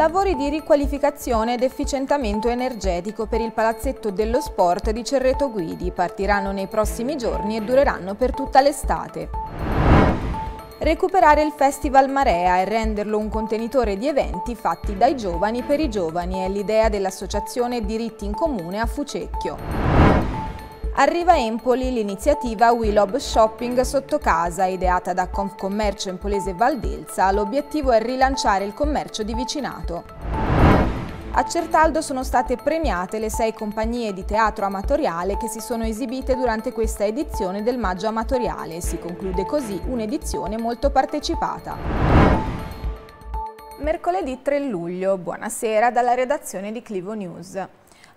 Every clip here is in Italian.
Lavori di riqualificazione ed efficientamento energetico per il Palazzetto dello Sport di Cerreto Guidi partiranno nei prossimi giorni e dureranno per tutta l'estate recuperare il Festival Marea e renderlo un contenitore di eventi fatti dai giovani per i giovani è l'idea dell'associazione Diritti in Comune a Fucecchio. Arriva a Empoli l'iniziativa We Love Shopping sotto casa, ideata da Confcommercio Empolese Valdelsa. L'obiettivo è rilanciare il commercio di vicinato. A Certaldo sono state premiate le sei compagnie di teatro amatoriale che si sono esibite durante questa edizione del Maggio Amatoriale. Si conclude così un'edizione molto partecipata. Mercoledì 3 luglio, buonasera dalla redazione di Clivo News.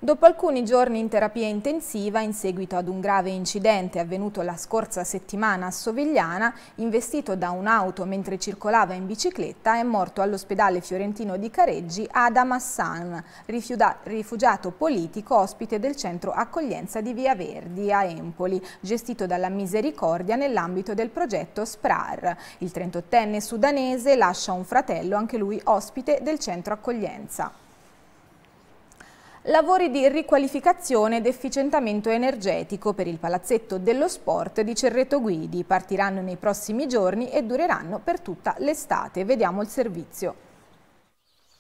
Dopo alcuni giorni in terapia intensiva, in seguito ad un grave incidente avvenuto la scorsa settimana a Sovigliana, investito da un'auto mentre circolava in bicicletta, è morto all'ospedale fiorentino di Careggi Adam Hassan, rifugiato politico ospite del centro accoglienza di Via Verdi a Empoli, gestito dalla Misericordia nell'ambito del progetto SPRAR. Il 38enne sudanese lascia un fratello, anche lui ospite del centro accoglienza lavori di riqualificazione ed efficientamento energetico per il palazzetto dello sport di Cerreto Guidi. Partiranno nei prossimi giorni e dureranno per tutta l'estate. Vediamo il servizio.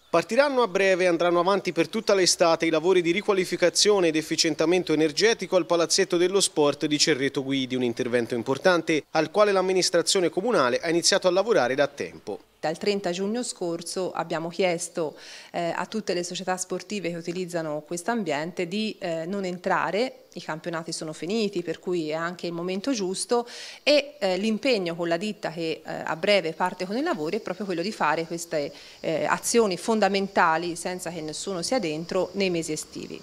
Partiranno a breve e andranno avanti per tutta l'estate i lavori di riqualificazione ed efficientamento energetico al Palazzetto dello Sport di Cerreto Guidi, un intervento importante al quale l'amministrazione comunale ha iniziato a lavorare da tempo. Dal 30 giugno scorso abbiamo chiesto eh, a tutte le società sportive che utilizzano questo ambiente di eh, non entrare i campionati sono finiti, per cui è anche il momento giusto e eh, l'impegno con la ditta che eh, a breve parte con i lavori è proprio quello di fare queste eh, azioni fondamentali senza che nessuno sia dentro nei mesi estivi.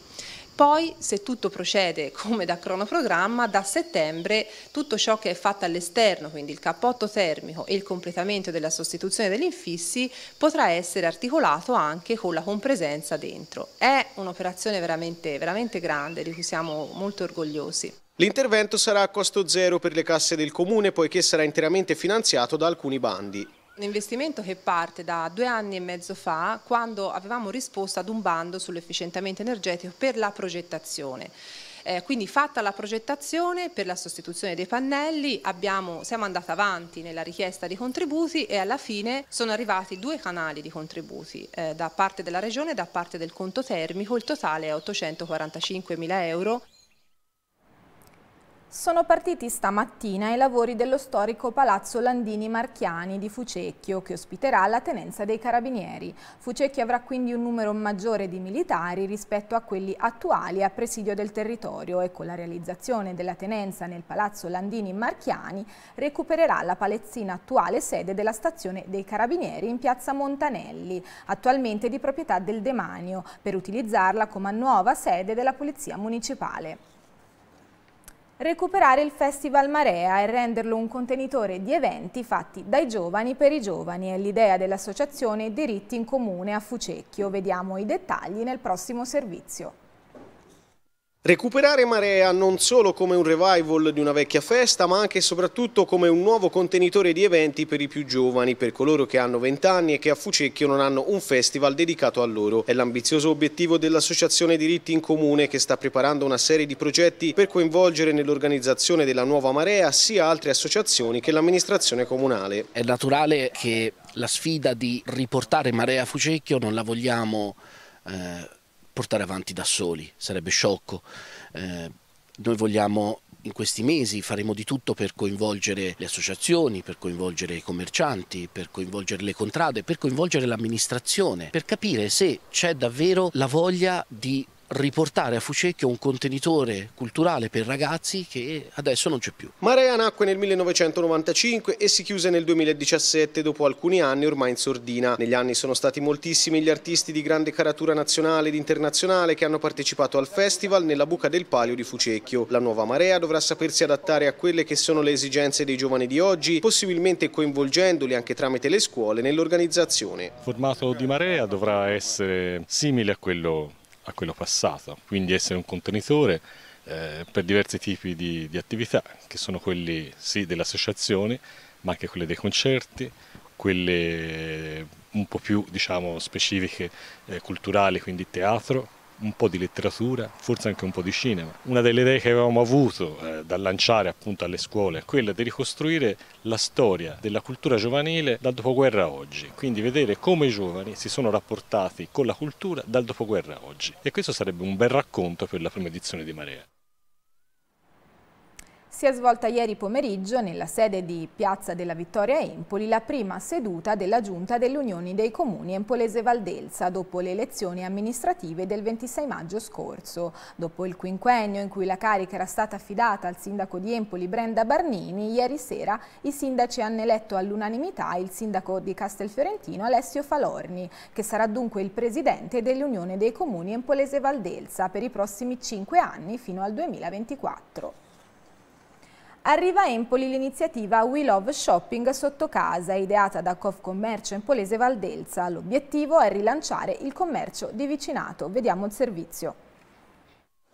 Poi, se tutto procede come da cronoprogramma, da settembre tutto ciò che è fatto all'esterno, quindi il cappotto termico e il completamento della sostituzione degli infissi, potrà essere articolato anche con la compresenza dentro. È un'operazione veramente, veramente grande di cui siamo molto orgogliosi. L'intervento sarà a costo zero per le casse del comune poiché sarà interamente finanziato da alcuni bandi. Un investimento che parte da due anni e mezzo fa quando avevamo risposto ad un bando sull'efficientamento energetico per la progettazione. Eh, quindi fatta la progettazione per la sostituzione dei pannelli abbiamo, siamo andati avanti nella richiesta di contributi e alla fine sono arrivati due canali di contributi eh, da parte della Regione e da parte del conto termico, il totale è 845 mila euro. Sono partiti stamattina i lavori dello storico Palazzo Landini Marchiani di Fucecchio, che ospiterà la tenenza dei carabinieri. Fucecchio avrà quindi un numero maggiore di militari rispetto a quelli attuali a presidio del territorio e con la realizzazione della tenenza nel Palazzo Landini Marchiani recupererà la palezzina attuale sede della stazione dei carabinieri in piazza Montanelli, attualmente di proprietà del Demanio, per utilizzarla come nuova sede della Polizia Municipale recuperare il Festival Marea e renderlo un contenitore di eventi fatti dai giovani per i giovani. È l'idea dell'associazione Diritti in Comune a Fucecchio. Vediamo i dettagli nel prossimo servizio. Recuperare Marea non solo come un revival di una vecchia festa, ma anche e soprattutto come un nuovo contenitore di eventi per i più giovani, per coloro che hanno 20 anni e che a Fucecchio non hanno un festival dedicato a loro. È l'ambizioso obiettivo dell'Associazione Diritti in Comune che sta preparando una serie di progetti per coinvolgere nell'organizzazione della nuova Marea sia altre associazioni che l'amministrazione comunale. È naturale che la sfida di riportare Marea a Fucecchio non la vogliamo... Eh portare avanti da soli, sarebbe sciocco. Eh, noi vogliamo in questi mesi faremo di tutto per coinvolgere le associazioni, per coinvolgere i commercianti, per coinvolgere le contrade, per coinvolgere l'amministrazione, per capire se c'è davvero la voglia di riportare a Fucecchio un contenitore culturale per ragazzi che adesso non c'è più. Marea nacque nel 1995 e si chiuse nel 2017 dopo alcuni anni ormai in sordina. Negli anni sono stati moltissimi gli artisti di grande caratura nazionale ed internazionale che hanno partecipato al festival nella buca del palio di Fucecchio. La nuova Marea dovrà sapersi adattare a quelle che sono le esigenze dei giovani di oggi, possibilmente coinvolgendoli anche tramite le scuole nell'organizzazione. Il formato di Marea dovrà essere simile a quello a quello passato, quindi essere un contenitore eh, per diversi tipi di, di, attività, che sono quelli sì delle associazioni, ma anche quelle dei concerti, quelle un po' più diciamo, specifiche eh, culturali, quindi teatro, un po' di letteratura, forse anche un po' di cinema. Una delle idee che avevamo avuto eh, da lanciare appunto alle scuole è quella di ricostruire la storia della cultura giovanile dal dopoguerra a oggi, quindi vedere come i giovani si sono rapportati con la cultura dal dopoguerra a oggi e questo sarebbe un bel racconto per la prima edizione di Marea si è svolta ieri pomeriggio nella sede di Piazza della Vittoria Empoli la prima seduta della Giunta dell'Unione dei Comuni Empolese Valdelsa dopo le elezioni amministrative del 26 maggio scorso. Dopo il quinquennio in cui la carica era stata affidata al sindaco di Empoli Brenda Barnini, ieri sera i sindaci hanno eletto all'unanimità il sindaco di Castelfiorentino Alessio Falorni, che sarà dunque il presidente dell'Unione dei Comuni Empolese Valdelsa per i prossimi cinque anni fino al 2024. Arriva a Empoli l'iniziativa We Love Shopping sotto casa, ideata da Confcommercio Empolese Valdelsa. L'obiettivo è rilanciare il commercio di vicinato. Vediamo il servizio.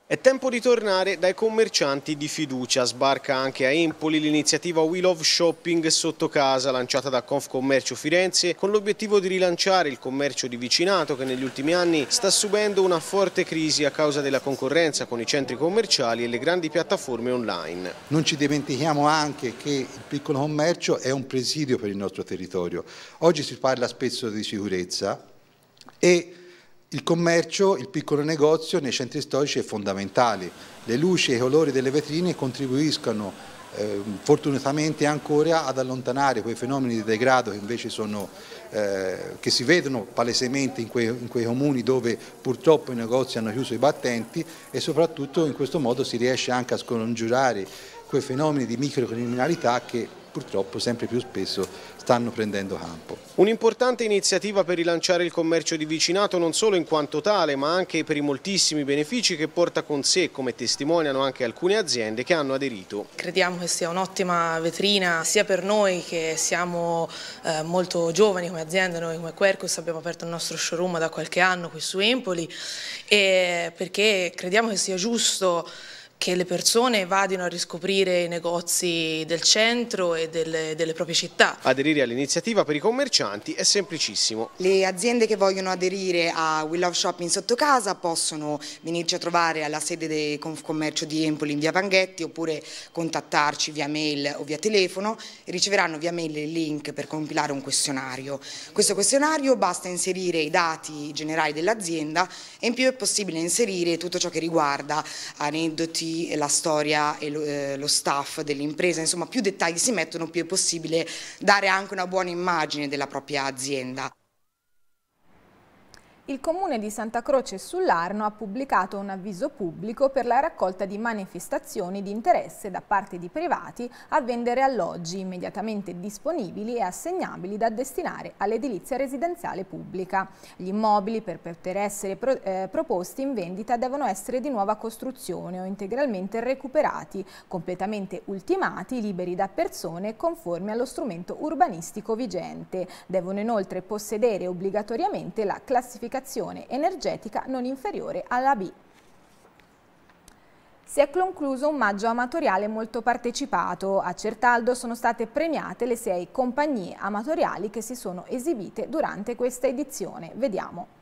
È tempo di tornare dai commercianti di fiducia. Sbarca anche a Empoli l'iniziativa We Love Shopping sotto casa lanciata da Confcommercio Firenze con l'obiettivo di rilanciare il commercio di vicinato che negli ultimi anni sta subendo una forte crisi a causa della concorrenza con i centri commerciali e le grandi piattaforme online. Non ci dimentichiamo anche che il piccolo commercio è un presidio per il nostro territorio. Oggi si parla spesso di sicurezza e il commercio, il piccolo negozio nei centri storici è fondamentale. Le luci e i colori delle vetrine contribuiscono eh, fortunatamente ancora ad allontanare quei fenomeni di degrado che invece sono, eh, che si vedono palesemente in quei, in quei comuni dove purtroppo i negozi hanno chiuso i battenti e soprattutto in questo modo si riesce anche a scongiurare quei fenomeni di microcriminalità che purtroppo sempre più spesso stanno prendendo campo. Un'importante iniziativa per rilanciare il commercio di vicinato non solo in quanto tale ma anche per i moltissimi benefici che porta con sé come testimoniano anche alcune aziende che hanno aderito. Crediamo che sia un'ottima vetrina sia per noi che siamo eh, molto giovani come azienda, noi come Quercus abbiamo aperto il nostro showroom da qualche anno qui su Empoli perché crediamo che sia giusto che le persone vadino a riscoprire i negozi del centro e delle, delle proprie città. Aderire all'iniziativa per i commercianti è semplicissimo. Le aziende che vogliono aderire a We Love Shopping sotto casa possono venirci a trovare alla sede del Confcommercio di Empoli in via Panghetti oppure contattarci via mail o via telefono e riceveranno via mail il link per compilare un questionario. Questo questionario basta inserire i dati generali dell'azienda e in più è possibile inserire tutto ciò che riguarda aneddoti, soci, la storia e lo, eh, lo staff dell'impresa, insomma più dettagli si mettono più è possibile dare anche una buona immagine della propria azienda il Comune di Santa Croce sull'Arno ha pubblicato un avviso pubblico per la raccolta di manifestazioni di interesse da parte di privati a vendere alloggi immediatamente disponibili e assegnabili da destinare all'edilizia residenziale pubblica. Gli immobili per poter essere pro eh, proposti in vendita devono essere di nuova costruzione o integralmente recuperati, completamente ultimati, liberi da persone conformi allo strumento urbanistico vigente. Devono inoltre possedere obbligatoriamente la classificazione indicazione energetica non inferiore alla B. Si è concluso un maggio amatoriale molto partecipato. A Certaldo sono state premiate le sei compagnie amatoriali che si sono esibite durante questa edizione. Vediamo.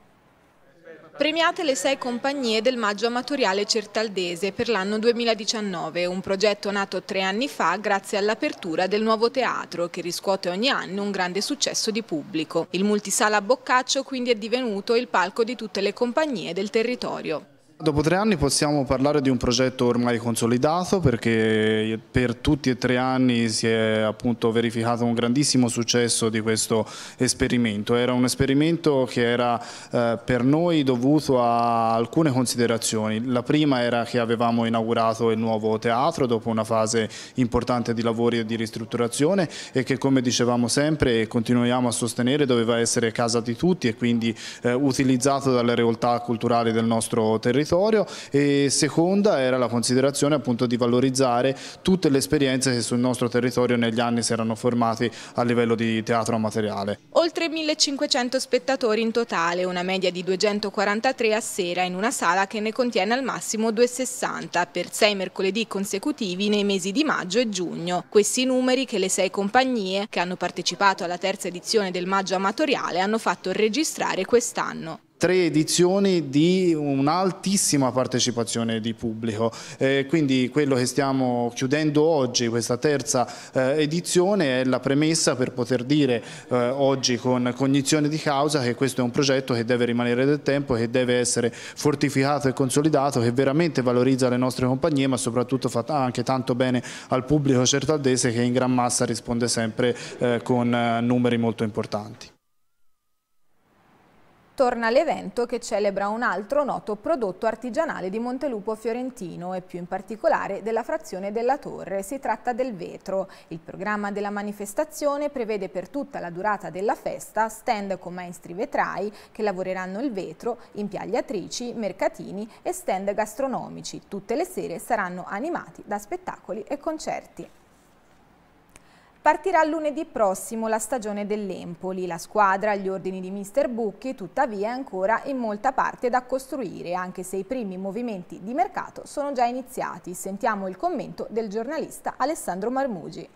Premiate le sei compagnie del Maggio Amatoriale Certaldese per l'anno 2019, un progetto nato tre anni fa grazie all'apertura del nuovo teatro che riscuote ogni anno un grande successo di pubblico. Il multisala Boccaccio quindi è divenuto il palco di tutte le compagnie del territorio. Dopo tre anni possiamo parlare di un progetto ormai consolidato perché per tutti e tre anni si è appunto verificato un grandissimo successo di questo esperimento. Era un esperimento che era eh, per noi dovuto a alcune considerazioni. La prima era che avevamo inaugurato il nuovo teatro dopo una fase importante di lavori e di ristrutturazione e che come dicevamo sempre e continuiamo a sostenere doveva essere casa di tutti e quindi eh, utilizzato dalle realtà culturali del nostro territorio territorio e seconda era la considerazione appunto di valorizzare tutte le esperienze che sul nostro territorio negli anni si erano formate a livello di teatro amatoriale. Oltre 1500 spettatori in totale, una media di 243 a sera in una sala che ne contiene al massimo 260 per sei mercoledì consecutivi nei mesi di maggio e giugno. Questi numeri che le sei compagnie che hanno partecipato alla terza edizione del maggio amatoriale hanno fatto registrare quest'anno tre edizioni di un'altissima partecipazione di pubblico, eh, quindi quello che stiamo chiudendo oggi, questa terza eh, edizione, è la premessa per poter dire eh, oggi con cognizione di causa che questo è un progetto che deve rimanere del tempo, che deve essere fortificato e consolidato, che veramente valorizza le nostre compagnie ma soprattutto fa anche tanto bene al pubblico certaldese che in gran massa risponde sempre eh, con eh, numeri molto importanti torna l'evento che celebra un altro noto prodotto artigianale di Montelupo Fiorentino e più in particolare della frazione della Torre. Si tratta del vetro. Il programma della manifestazione prevede per tutta la durata della festa stand con maestri vetrai che lavoreranno il vetro, impiagliatrici, mercatini e stand gastronomici. Tutte le sere saranno animati da spettacoli e concerti. Partirà lunedì prossimo la stagione dell'Empoli. La squadra agli ordini di mister Bucchi tuttavia è ancora in molta parte da costruire, anche se i primi movimenti di mercato sono già iniziati. Sentiamo il commento del giornalista Alessandro Marmugi.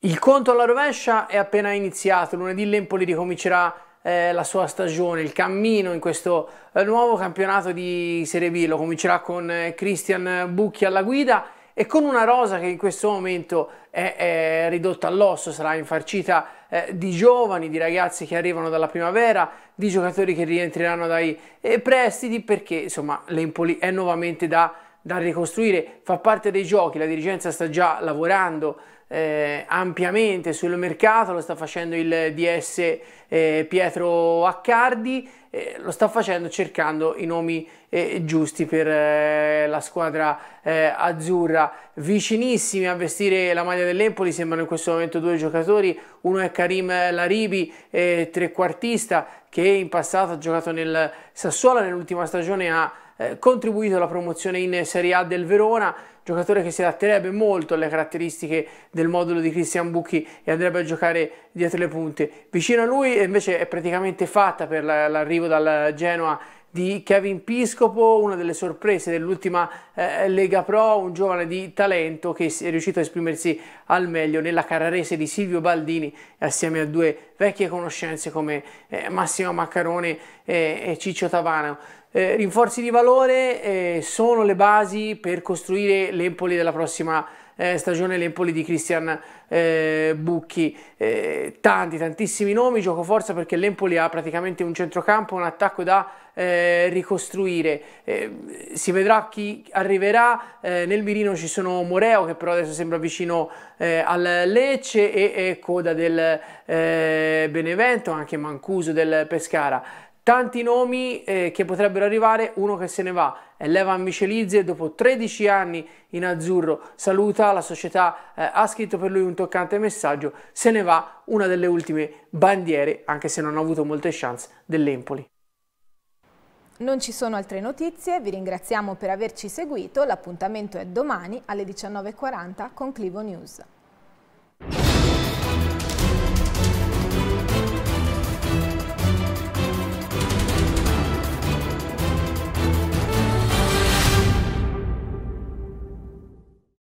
Il conto alla rovescia è appena iniziato. Lunedì l'Empoli ricomincerà eh, la sua stagione, il cammino in questo eh, nuovo campionato di Serie B. Lo comincerà con eh, Christian Bucchi alla guida e con una rosa che in questo momento è, è ridotta all'osso, sarà infarcita eh, di giovani, di ragazzi che arrivano dalla primavera, di giocatori che rientreranno dai eh, prestiti perché insomma l'Empoli è nuovamente da, da ricostruire, fa parte dei giochi, la dirigenza sta già lavorando eh, ampiamente sul mercato, lo sta facendo il DS eh, Pietro Accardi, eh, lo sta facendo cercando i nomi eh, giusti per eh, la squadra eh, azzurra. Vicinissimi a vestire la maglia dell'Empoli sembrano in questo momento due giocatori, uno è Karim Laribi, trequartista, che in passato ha giocato nel Sassuolo, nell'ultima stagione ha contribuito alla promozione in Serie A del Verona, giocatore che si adatterebbe molto alle caratteristiche del modulo di Christian Bucchi e andrebbe a giocare dietro le punte. Vicino a lui invece è praticamente fatta per l'arrivo dal Genoa di Kevin Piscopo, una delle sorprese dell'ultima eh, Lega Pro, un giovane di talento che è riuscito a esprimersi al meglio nella carrarese di Silvio Baldini assieme a due vecchie conoscenze come eh, Massimo Maccarone e, eh, e Ciccio Tavano. Eh, rinforzi di valore eh, sono le basi per costruire l'Empoli della prossima eh, stagione, l'Empoli di Cristian eh, Bucchi. Eh, tanti, tantissimi nomi, gioco forza perché l'Empoli ha praticamente un centrocampo, un attacco da eh, ricostruire. si vedrà chi arriverà, nel mirino ci sono Moreo che però adesso sembra vicino al Lecce e, e Coda del Benevento, anche Mancuso del Pescara tanti nomi eh, che potrebbero arrivare, uno che se ne va è Levan Micelize, dopo 13 anni in azzurro saluta la società, eh, ha scritto per lui un toccante messaggio, se ne va una delle ultime bandiere, anche se non ha avuto molte chance, dell'Empoli. Non ci sono altre notizie, vi ringraziamo per averci seguito, l'appuntamento è domani alle 19.40 con Clivo News.